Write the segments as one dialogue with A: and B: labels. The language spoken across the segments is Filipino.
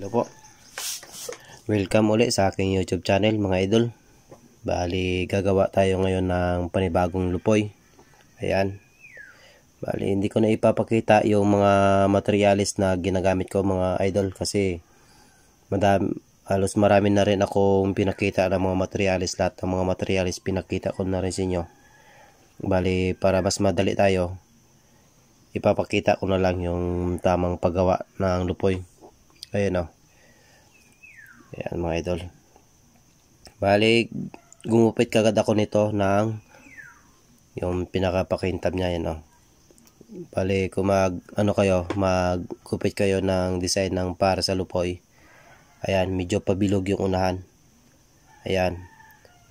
A: Hello po. Welcome ulit sa aking YouTube channel mga idol. Bali gagawa tayo ngayon ng panibagong lupoy. Ayan. Bali hindi ko na ipapakita yung mga materialis na ginagamit ko mga idol kasi madami halos marami na rin akong pinakita ng mga materialis lahat ng mga materialis pinakita ko na rin sa inyo. Bali para mas madali tayo ipapakita ko na lang yung tamang paggawa ng lupoy. Ayan o. Oh. Ayan mga idol. Bali, gumupit kagad ako nito ng yung pinakapakintab niya yan o. Oh. Bali, kung mag, ano kayo, magkupit kayo ng design ng para sa lupoy. Ayan, medyo pabilog yung unahan. Ayan.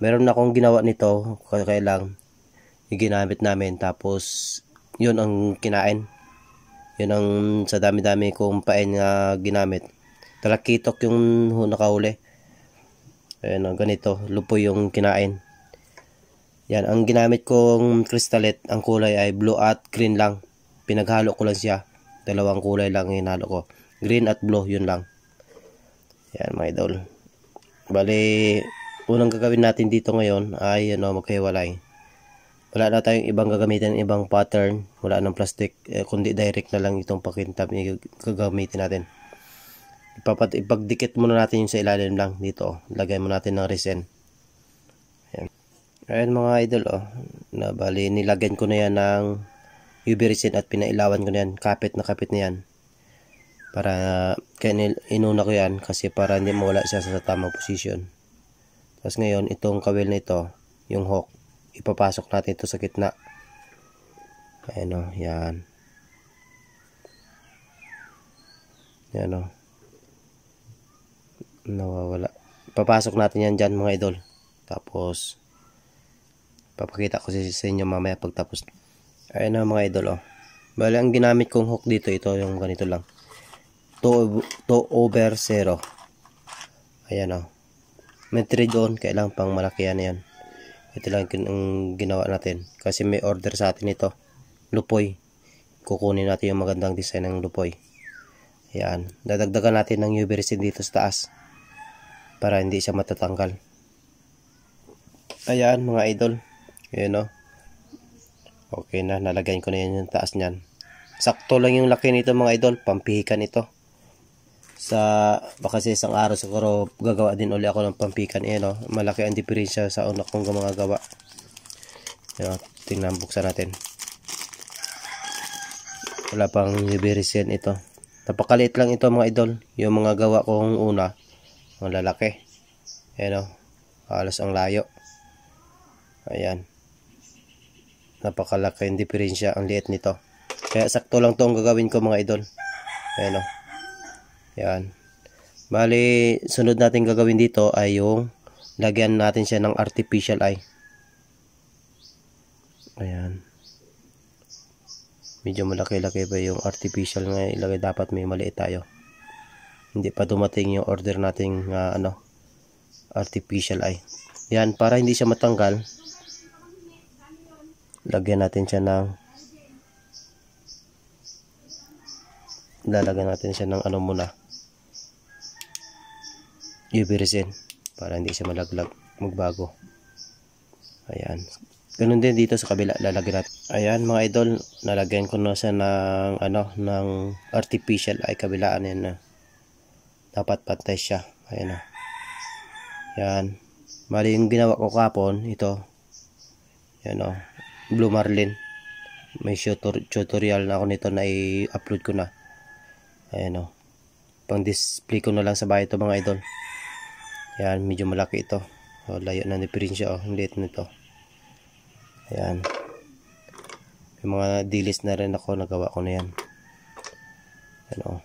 A: Meron akong ginawa nito, kaya lang, ginamit namin. Tapos, yun ang kinain. Yun ang sa dami-dami kong pain na ginamit talakitok yung nakahuli ayan o, ah, ganito lupo yung kinain yan ang ginamit kong kristalit ang kulay ay blue at green lang pinaghalo ko lang siya dalawang kulay lang hinalo ko green at blue yun lang yan mga idol bali unang gagawin natin dito ngayon ay ano magkahiwalay wala na tayong ibang gagamitin ibang pattern wala ng plastic eh, kundi direct na lang itong pakintab yung eh, gagamitin natin ipapat ipagdikit muna natin yung sa ilalim lang dito oh. lagay muna natin ng resin ayan. ayan mga idol oh na bali nilagyan ko na yan ng UV resin at pinailawan ko na yan kapit na kapit na yan para kaya inuna ko yan kasi para hindi mawala siya sa tamang position tapos ngayon itong kawil na ito yung hook ipapasok natin ito sa gitna ayan o oh, yan yan o oh nawawala papasok natin yan dyan mga idol tapos papakita ko sa inyo mamaya pagtapos ayun na mga idol oh. bali ang ginamit kong hook dito ito yung ganito lang 2 over 0 ayan oh. may 3 doon kailangan pang malaki yan yan ito lang yung ginawa natin kasi may order sa atin ito lupoy kukunin natin yung magandang design ng lupoy yan dadagdagan natin ng UV dito sa taas para hindi siya matatanggal ayan mga idol yun o oh. no? okay na nalagayin ko na yan yung taas nyan sakto lang yung laki nito mga idol pampihikan ito sa baka sa isang araw siguro gagawa din uli ako ng pampihikan yun no? Oh. malaki ang diferensya sa una kong mga gawa yun, no? Oh. tingnan buksan natin wala pang newberry ito napakaliit lang ito mga idol yung mga gawa kong una ang lalaki. Ayan o. Oh. Halos ang layo. Ayan. Napakalaki yung diferensya. Ang liit nito. Kaya sakto lang to ang gagawin ko mga idol. Ayan o. Oh. Ayan. Bali, sunod natin gagawin dito ay yung lagyan natin siya ng artificial eye. Ayan. Medyo malaki-laki pa yung artificial nga ilagay. Dapat may maliit tayo hindi pa dumating yung order nating uh, ano artificial eye yan para hindi siya matanggal lagyan natin siya ng lalagyan natin siya ng ano muna UV resin para hindi siya malaglag magbago ayan ganun din dito sa kabila lalagyan natin ayan mga idol nalagyan ko na siya ng ano ng artificial eye kabilaan yan na dapat pantay siya ayan oh yan mali yung ginawa ko kapon ito ayan oh blue marlin may tutorial na ako nito na i-upload ko na ayan oh pang display ko na lang sa bahay ito mga idol ayan medyo malaki ito oh, layo na ni siya oh ang liit nito ayan may mga dilis na rin ako nagawa ko na yan ayan oh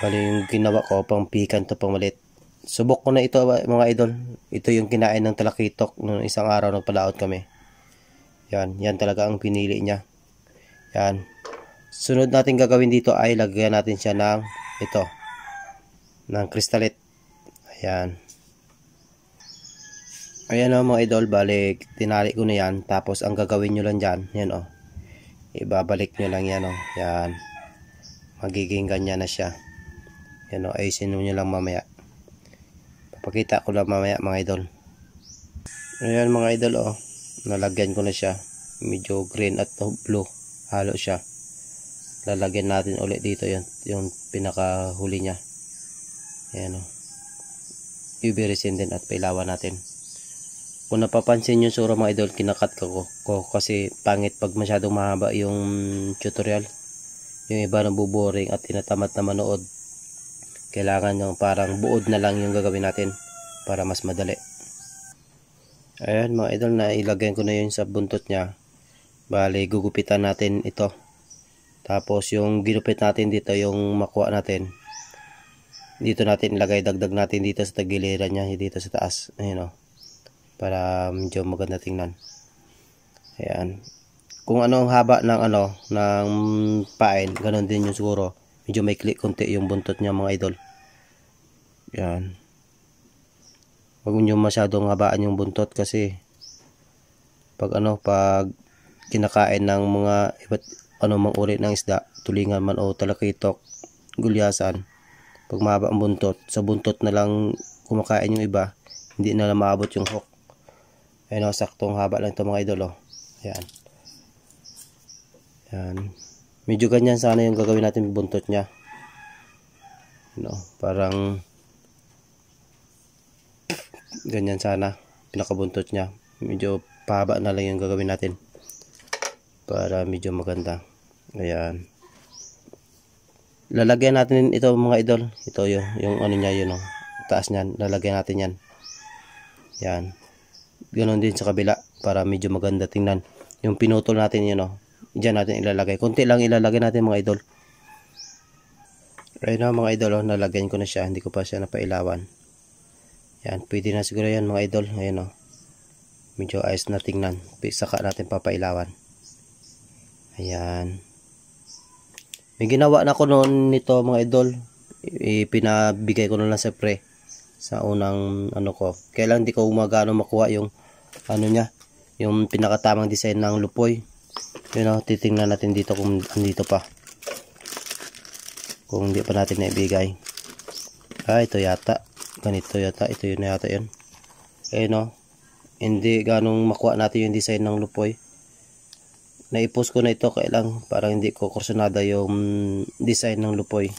A: Bali yung ginawa ko pang pikan to pang malit. Subok ko na ito mga idol. Ito yung kinain ng talakitok noong isang araw nagpalaot kami. Yan, yan talaga ang pinili niya. Yan. Sunod natin gagawin dito ay lagyan natin siya ng ito. Ng kristalit. Ayan. Ayan o oh, mga idol, balik. Tinali ko na yan. Tapos ang gagawin nyo lang dyan. Yan o. Oh. Ibabalik nyo lang yan o. Oh. Yan. Magiging ganyan na siya. Yan o, ayusin nyo lang mamaya. Papakita ko lang mamaya mga idol. Ayan mga idol o, nalagyan ko na siya. Medyo green at blue. Halo siya. Lalagyan natin ulit dito yun, yung pinakahuli niya. Ayan o. UV resin din at pailawan natin. Kung napapansin nyo sura mga idol, kinakat ko, ko kasi pangit pag masyadong mahaba yung tutorial. Yung iba na buboring at tinatamad na manood kailangan ng parang buod na lang yung gagawin natin para mas madali ayan mga idol na ilagay ko na yun sa buntot nya bali gugupitan natin ito tapos yung ginupit natin dito yung makuha natin dito natin ilagay dagdag natin dito sa tagiliran nya dito sa taas ayan o oh. para medyo maganda tingnan ayan kung ano ang haba ng ano ng pain ganun din yung siguro medyo may click konti yung buntot niya mga idol yan wag nyo masyadong habaan yung buntot kasi pag ano pag kinakain ng mga iba't mang uri ng isda tulingan man o talakitok gulyasan pag mahaba ang buntot sa buntot na lang kumakain yung iba hindi na lang maabot yung hook ayun o oh, saktong haba lang ito mga idol o oh. yan yan medyo ganyan sana yung gagawin natin buntot niya no parang ganyan sana pinakabuntot niya medyo pahaba na lang yung gagawin natin para medyo maganda ayan lalagyan natin ito mga idol ito yung, yung ano niya yun oh. taas niyan lalagyan natin yan yan ganoon din sa kabila para medyo maganda tingnan yung pinutol natin yun oh. Diyan natin ilalagay. Kunti lang ilalagay natin mga idol. Right now mga idol, oh, nalagyan ko na siya. Hindi ko pa siya napailawan. Yan, pwede na siguro yan mga idol. Ayan o. Oh. Medyo ayos na tingnan. Saka natin papailawan. Ayan. May ginawa na ko noon nito mga idol. Ipinabigay ko na lang sa pre. Sa unang ano ko. Kailan di ko umagano makuha yung ano niya. Yung pinakatamang design ng lupoy yun o, titingnan natin dito kung andito pa kung hindi pa natin naibigay ah ito yata ganito yata, ito yun yata yun ayun eh, o hindi ganong makuha natin yung design ng lupoy naipost ko na ito kailang para hindi ko kursunada yung design ng lupoy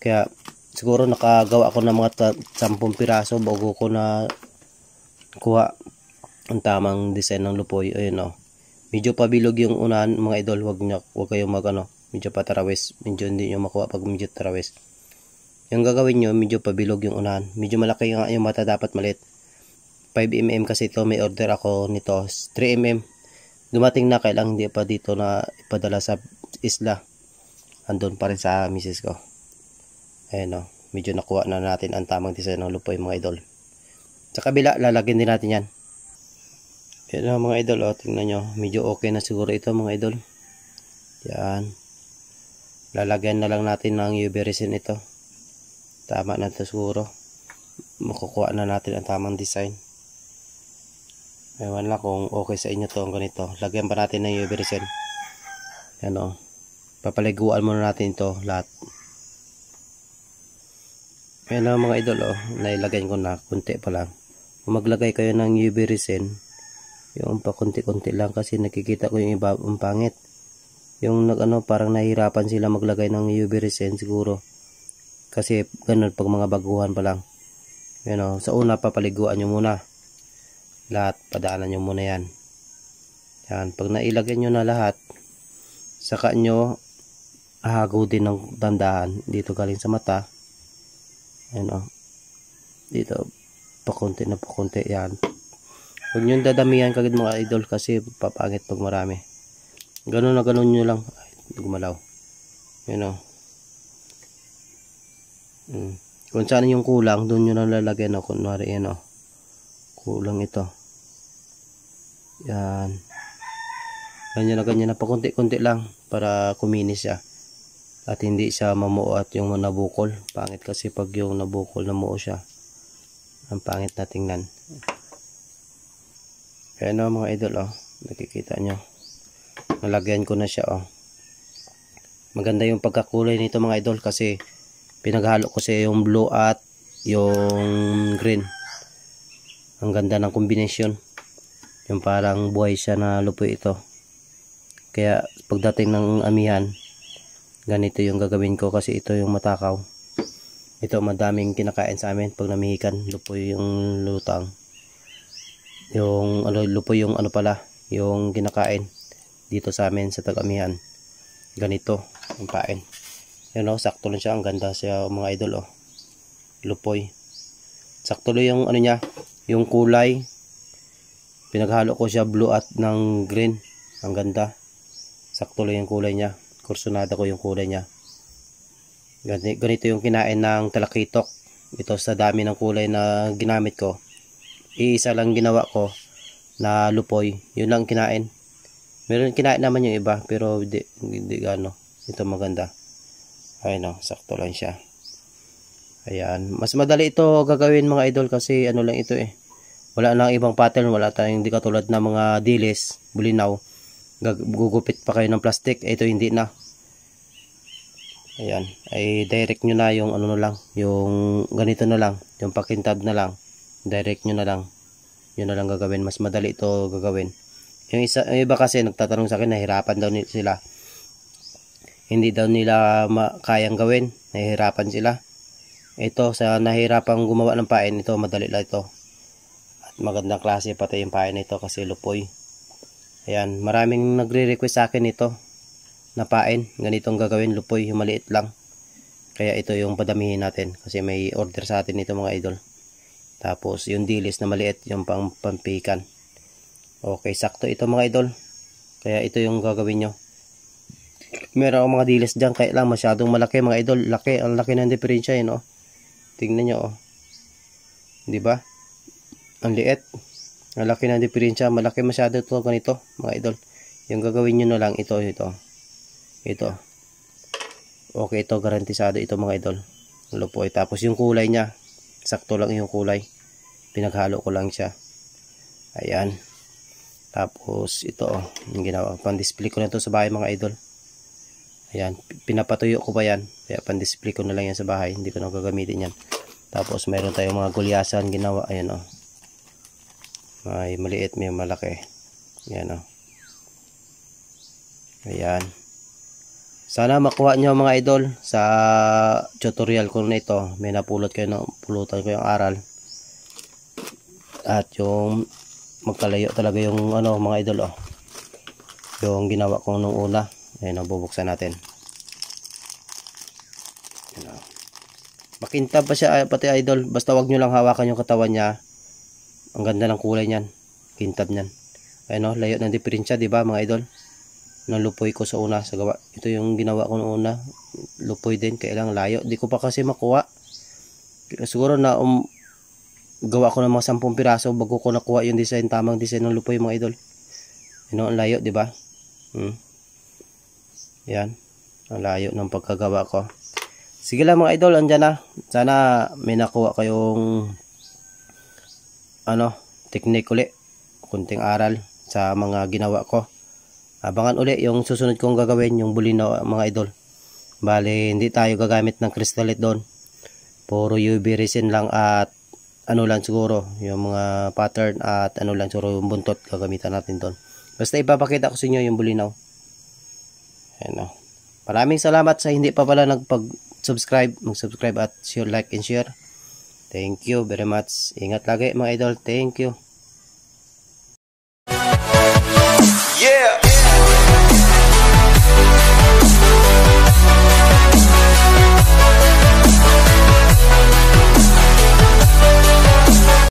A: kaya siguro nakagawa ako ng mga 10 piraso bago ko na kuha ang tamang design ng lupoy ayun o medyo pabilog yung unahan mga idol wag nyo wag kayong mag ano medyo patarawis medyo hindi nyo makuha pag medyo tarawis yung gagawin nyo medyo pabilog yung unahan medyo malaki nga yung mata dapat malit 5mm kasi ito may order ako nito 3mm dumating na kailang hindi pa dito na ipadala sa isla andun pa rin sa misis ko ayun o oh. medyo nakuha na natin ang tamang design ng lupoy mga idol sa kabila lalagyan din natin yan yan na mga idol, o, oh, tingnan nyo. Medyo okay na siguro ito mga idol. Yan. Lalagyan na lang natin ng UV resin ito. Tama na ito siguro. Makukuha na natin ang tamang design. Ewan lang kung okay sa inyo to ang ganito. Lagyan pa natin ng UV resin. Yan o. Oh. Papaliguan muna natin ito lahat. Ayan na mga idol o. Oh. Nailagyan ko na. Kunti pa lang. maglagay kayo ng UV resin, yung pakunti-kunti lang kasi nakikita ko yung iba ang pangit yung nagano parang nahirapan sila maglagay ng UV resin siguro kasi ganun pag mga baguhan pa lang you know, sa una papaliguan nyo muna lahat padaanan nyo muna yan yan pag nailagay nyo na lahat saka nyo ahagaw ng dandahan dito galing sa mata you know, dito pakunti na pakunti yan Huwag nyo dadamihan kagad mga idol kasi papangit pag marami. Ganun na ganun nyo lang. Ay, gumalaw. Yun o. Hmm. Kung saan yung kulang, doon nyo lang lalagyan o. Kunwari yan o. Kulang ito. Yan. Ganyan na ganyan na pa. kunti lang para kuminis siya. At hindi siya mamuo at yung nabukol. Pangit kasi pag yung nabukol, namuo siya. Ang pangit na tingnan. Ayan o mga idol o. Nakikita nyo. Nalagyan ko na siya o. Maganda yung pagkakulay nito mga idol kasi pinaghalo ko siya yung blue at yung green. Ang ganda ng kombinasyon. Yung parang buhay siya na lupoy ito. Kaya pagdating ng amihan, ganito yung gagawin ko kasi ito yung matakaw. Ito madaming kinakain sa amin pag namihikan, lupoy yung lutang yung ano, lupo yung ano pala yung kinakain dito sa amin sa Tagamihan ganito ang pain yun know, sakto lang siya ang ganda siya mga idol oh lupoy sakto lang yung ano niya yung kulay pinaghalo ko siya blue at ng green ang ganda sakto lang yung kulay niya kursunada ko yung kulay niya ganito ganito yung kinain ng talakitok ito sa dami ng kulay na ginamit ko isa lang ginawa ko na lupoy. Yun lang kinain. Meron kinain naman yung iba pero hindi, hindi gano. Ito maganda. Ayun no, sakto lang siya. Ayan. Mas madali ito gagawin mga idol kasi ano lang ito eh. Wala nang ibang pattern. Wala tayong hindi katulad na mga dilis, bulinaw. Gugupit pa kayo ng plastic. Ito hindi na. Ayan. Ay direct nyo na yung ano na lang. Yung ganito na lang. Yung pakintab na lang direct nyo na lang yun na lang gagawin mas madali ito gagawin yung, isa, yung iba kasi nagtatanong sa akin nahirapan daw sila hindi daw nila kayang gawin nahihirapan sila ito sa nahirapan gumawa ng pain ito madali lang ito at magandang klase pati yung pain nito kasi lupoy ayan maraming nagre-request sa akin ito na pain ganitong gagawin lupoy yung maliit lang kaya ito yung padamihin natin kasi may order sa atin ito mga idol tapos yung dilis na maliit yung pang pampikan. Okay, sakto ito mga idol. Kaya ito yung gagawin nyo. Meron akong mga dilis dyan, kaya lang masyadong malaki mga idol. Laki, ang laki ng diferensya yun, oh. Eh, Tingnan nyo, oh. Di ba? Ang liit. Ang laki ng diferensya. Malaki masyado ito ganito, mga idol. Yung gagawin nyo na lang, ito, ito. Ito. Okay, ito, garantisado ito mga idol. Lupoy. Ano eh. Tapos yung kulay niya, sakto lang yung kulay pinaghalo ko lang siya ayan tapos ito oh, yung ginawa pan display ko na to sa bahay mga idol ayan pinapatuyo ko pa yan kaya pan display ko na lang yan sa bahay hindi ko na gagamitin yan tapos meron tayong mga gulyasan ginawa ayan oh may maliit may malaki ayan oh ayan sana makuha nyo mga idol sa tutorial ko nito. May napulot kayo na pulutan ko yung aral. At yung magkalayo talaga yung ano mga idol oh. Yung ginawa ko nung una. Ayan, nabubuksan natin. Ayan, oh. Makintab pa siya pati idol. Basta wag niyo lang hawakan yung katawan niya. Ang ganda ng kulay niyan. Kintab niyan. Ayan o, oh, layo ng diferensya, di ba mga idol? nalupoy ko sa una sa gawa ito yung ginawa ko noong una lupoy din kailang layo di ko pa kasi makuha siguro na um, gawa ko ng mga 10 piraso bago ko nakuha yung design tamang design ng lupoy mga idol Ano ang layo di ba hmm. yan ang layo ng pagkagawa ko sige lang mga idol andyan na sana may nakuha kayong ano technique ulit kunting aral sa mga ginawa ko Abangan uli yung susunod kong gagawin, yung bulino mga idol. Bali, hindi tayo gagamit ng crystalite doon. Puro UV resin lang at ano lang siguro, yung mga pattern at ano lang siguro yung buntot gagamitan natin doon. Basta ipapakita ko sa inyo yung bulinaw. Oh. Ayan o. Oh. Maraming salamat sa hindi pa pala nagpag-subscribe. Mag-subscribe at share, like, and share. Thank you very much. Ingat lagi mga idol. Thank you.